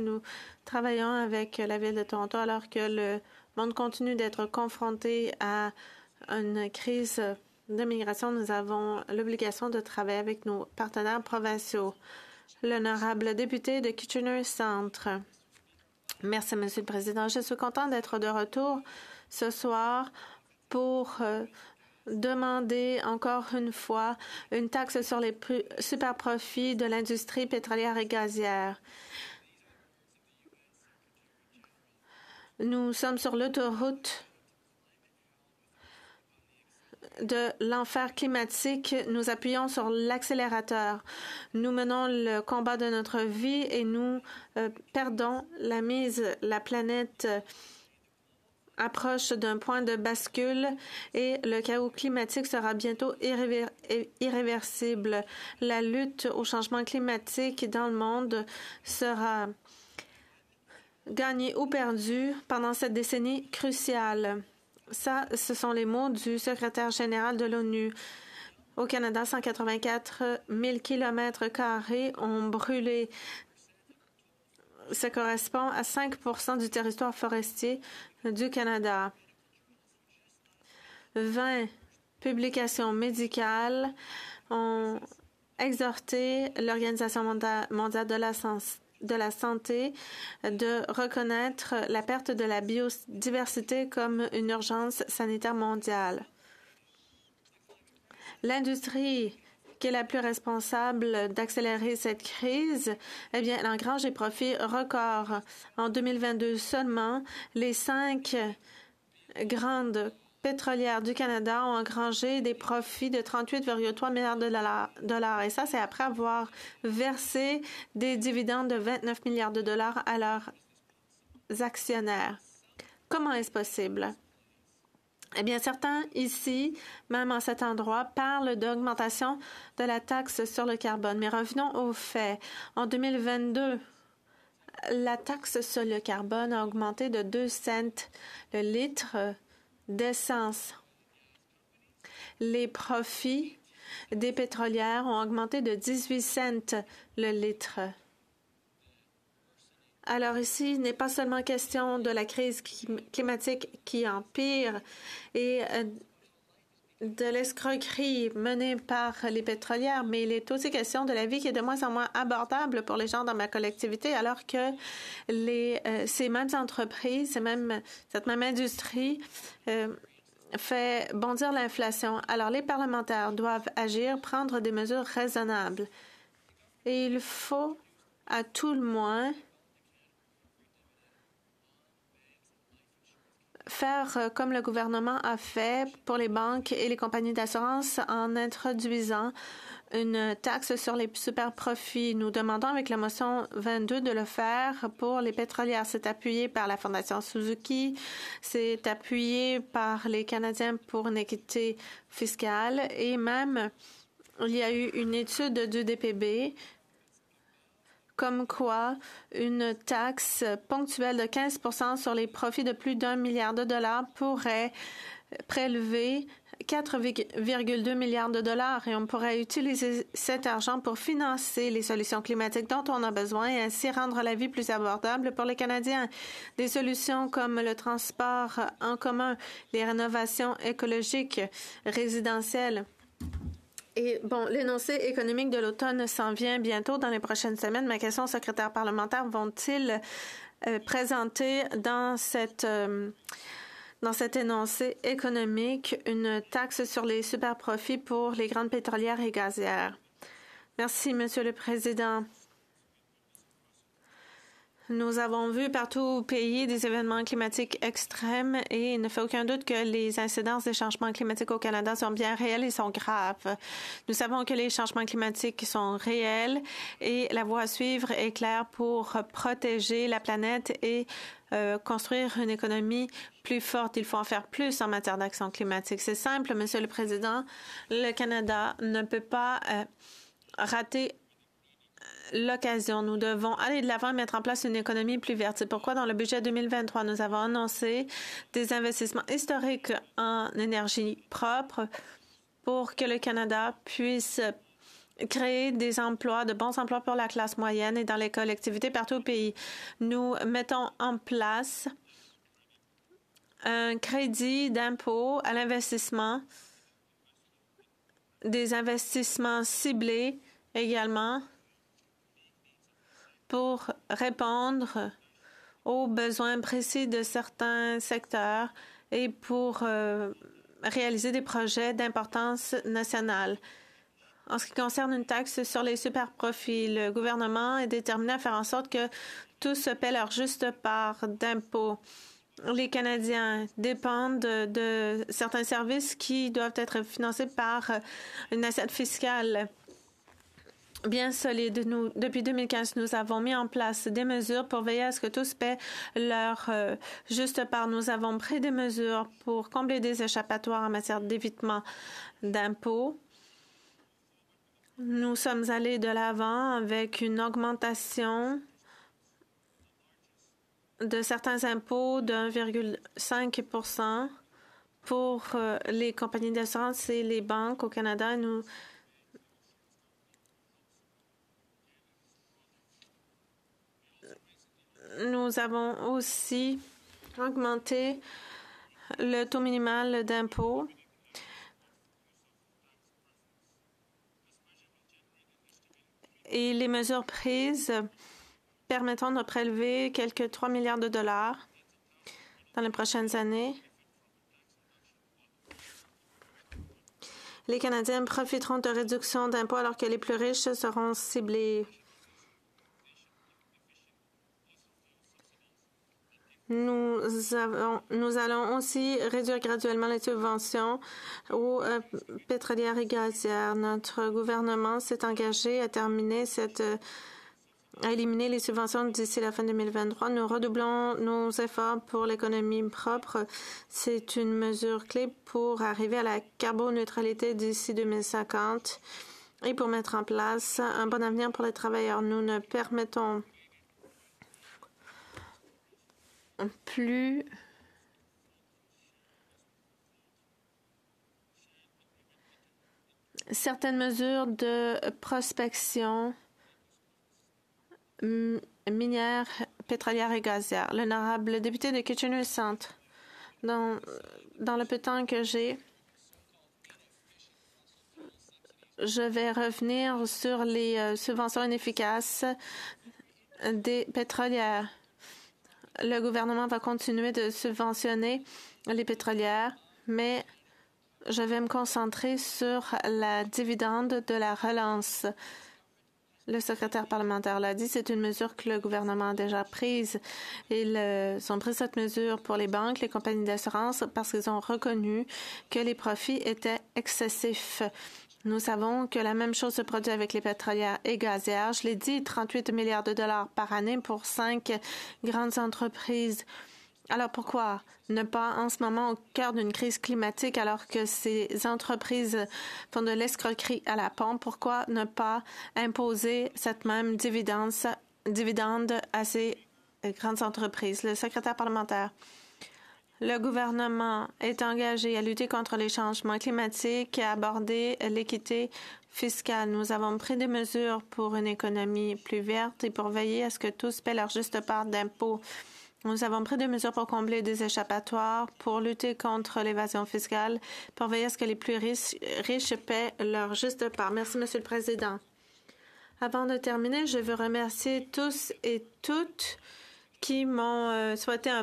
nous travaillons avec la ville de Toronto alors que le monde continue d'être confronté à une crise de migration. Nous avons l'obligation de travailler avec nos partenaires provinciaux. L'honorable député de Kitchener Centre. Merci, Monsieur le Président. Je suis content d'être de retour ce soir pour euh, demander encore une fois une taxe sur les super profits de l'industrie pétrolière et gazière. Nous sommes sur l'autoroute de l'enfer climatique, nous appuyons sur l'accélérateur. Nous menons le combat de notre vie et nous euh, perdons la mise. La planète euh, approche d'un point de bascule et le chaos climatique sera bientôt euh, irréversible. La lutte au changement climatique dans le monde sera gagné ou perdu pendant cette décennie cruciale. Ça, ce sont les mots du secrétaire général de l'ONU. Au Canada, 184 000 kilomètres carrés ont brûlé. Ça correspond à 5 du territoire forestier du Canada. 20 publications médicales ont exhorté l'Organisation mondiale de la, de la santé de reconnaître la perte de la biodiversité comme une urgence sanitaire mondiale. L'industrie qui est la plus responsable d'accélérer cette crise, eh bien, elle engrange des profits records. En 2022 seulement, les cinq grandes pétrolières du Canada ont engrangé des profits de 38,3 milliards de dollars. Et ça, c'est après avoir versé des dividendes de 29 milliards de dollars à leurs actionnaires. Comment est-ce possible? Eh bien, certains ici, même en cet endroit, parlent d'augmentation de la taxe sur le carbone. Mais revenons aux faits. En 2022, la taxe sur le carbone a augmenté de 2 cents le litre d'essence. Les profits des pétrolières ont augmenté de 18 cents le litre. Alors ici, il n'est pas seulement question de la crise climatique qui empire et euh, de l'escroquerie menée par les pétrolières, mais il est aussi question de la vie qui est de moins en moins abordable pour les gens dans ma collectivité, alors que les, euh, ces mêmes entreprises, ces mêmes, cette même industrie euh, fait bondir l'inflation. Alors les parlementaires doivent agir, prendre des mesures raisonnables. Et il faut, à tout le moins, faire euh, comme le gouvernement a fait pour les banques et les compagnies d'assurance en introduisant une taxe sur les super profits. Nous demandons avec la motion 22 de le faire pour les pétrolières. C'est appuyé par la Fondation Suzuki, c'est appuyé par les Canadiens pour une équité fiscale et même il y a eu une étude du DPB comme quoi une taxe ponctuelle de 15 sur les profits de plus d'un milliard de dollars pourrait prélever 4,2 milliards de dollars et on pourrait utiliser cet argent pour financer les solutions climatiques dont on a besoin et ainsi rendre la vie plus abordable pour les Canadiens. Des solutions comme le transport en commun, les rénovations écologiques résidentielles bon, l'énoncé économique de l'automne s'en vient bientôt dans les prochaines semaines. Ma question, secrétaire parlementaire, vont-ils euh, présenter dans cette euh, dans cet énoncé économique une taxe sur les superprofits pour les grandes pétrolières et gazières? Merci, Monsieur le Président. Nous avons vu partout au pays des événements climatiques extrêmes et il ne fait aucun doute que les incidences des changements climatiques au Canada sont bien réelles et sont graves. Nous savons que les changements climatiques sont réels et la voie à suivre est claire pour protéger la planète et euh, construire une économie plus forte. Il faut en faire plus en matière d'action climatique. C'est simple, Monsieur le Président. Le Canada ne peut pas euh, rater l'occasion. Nous devons aller de l'avant et mettre en place une économie plus verte. C'est pourquoi dans le budget 2023, nous avons annoncé des investissements historiques en énergie propre pour que le Canada puisse créer des emplois, de bons emplois pour la classe moyenne et dans les collectivités partout au pays. Nous mettons en place un crédit d'impôt à l'investissement, des investissements ciblés également pour répondre aux besoins précis de certains secteurs et pour euh, réaliser des projets d'importance nationale. En ce qui concerne une taxe sur les superprofits, le gouvernement est déterminé à faire en sorte que tous se paient leur juste part d'impôts. Les Canadiens dépendent de certains services qui doivent être financés par une assiette fiscale bien solide. Nous, depuis 2015, nous avons mis en place des mesures pour veiller à ce que tous paient leur euh, juste part. Nous avons pris des mesures pour combler des échappatoires en matière d'évitement d'impôts. Nous sommes allés de l'avant avec une augmentation de certains impôts de 1,5 pour euh, les compagnies d'assurance et les banques au Canada. Nous nous avons aussi augmenté le taux minimal d'impôt. Et les mesures prises permettront de prélever quelques 3 milliards de dollars dans les prochaines années. Les Canadiens profiteront de réductions d'impôts alors que les plus riches seront ciblés. Nous, avons, nous allons aussi réduire graduellement les subventions aux euh, pétrolières et gazières. Notre gouvernement s'est engagé à terminer cette euh, à éliminer les subventions d'ici la fin 2023. Nous redoublons nos efforts pour l'économie propre. C'est une mesure clé pour arriver à la carboneutralité d'ici 2050 et pour mettre en place un bon avenir pour les travailleurs. Nous ne permettons plus certaines mesures de prospection mm, minière, pétrolière et gazière. L'honorable député de Kitchener-Centre, dans, dans le peu de temps que j'ai, je vais revenir sur les euh, subventions inefficaces des pétrolières le gouvernement va continuer de subventionner les pétrolières, mais je vais me concentrer sur la dividende de la relance. Le secrétaire parlementaire l'a dit, c'est une mesure que le gouvernement a déjà prise. Ils euh, ont pris cette mesure pour les banques, les compagnies d'assurance, parce qu'ils ont reconnu que les profits étaient excessifs. Nous savons que la même chose se produit avec les pétrolières et gazières. Je l'ai dit, 38 milliards de dollars par année pour cinq grandes entreprises. Alors pourquoi ne pas en ce moment au cœur d'une crise climatique alors que ces entreprises font de l'escroquerie à la pompe? Pourquoi ne pas imposer cette même dividende, dividende à ces grandes entreprises? Le secrétaire parlementaire. Le gouvernement est engagé à lutter contre les changements climatiques et à aborder l'équité fiscale. Nous avons pris des mesures pour une économie plus verte et pour veiller à ce que tous paient leur juste part d'impôts. Nous avons pris des mesures pour combler des échappatoires, pour lutter contre l'évasion fiscale, pour veiller à ce que les plus riches, paient leur juste part. Merci, Monsieur le Président. Avant de terminer, je veux remercier tous et toutes qui m'ont euh, souhaité un